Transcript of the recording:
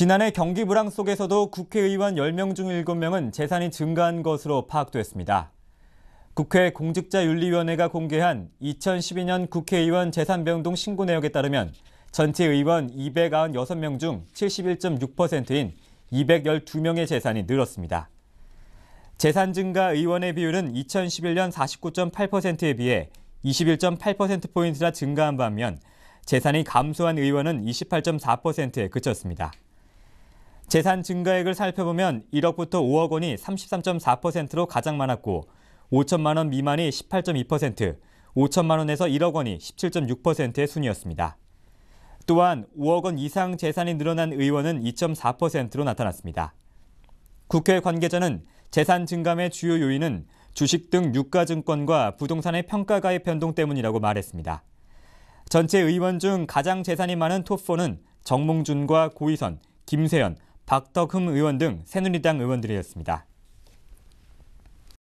지난해 경기 불황 속에서도 국회의원 10명 중 7명은 재산이 증가한 것으로 파악됐습니다. 국회 공직자윤리위원회가 공개한 2012년 국회의원 재산 변동 신고 내역에 따르면 전체 의원 296명 중 71.6%인 212명의 재산이 늘었습니다. 재산 증가 의원의 비율은 2011년 49.8%에 비해 21.8%포인트나 증가한 반면 재산이 감소한 의원은 28.4%에 그쳤습니다. 재산 증가액을 살펴보면 1억부터 5억 원이 33.4%로 가장 많았고 5천만 원 미만이 18.2%, 5천만 원에서 1억 원이 17.6%의 순이었습니다. 또한 5억 원 이상 재산이 늘어난 의원은 2.4%로 나타났습니다. 국회 관계자는 재산 증감의 주요 요인은 주식 등 유가증권과 부동산의 평가가의 변동 때문이라고 말했습니다. 전체 의원 중 가장 재산이 많은 톱4는 정몽준과 고희선, 김세현, 박덕흠 의원 등 새누리당 의원들이었습니다.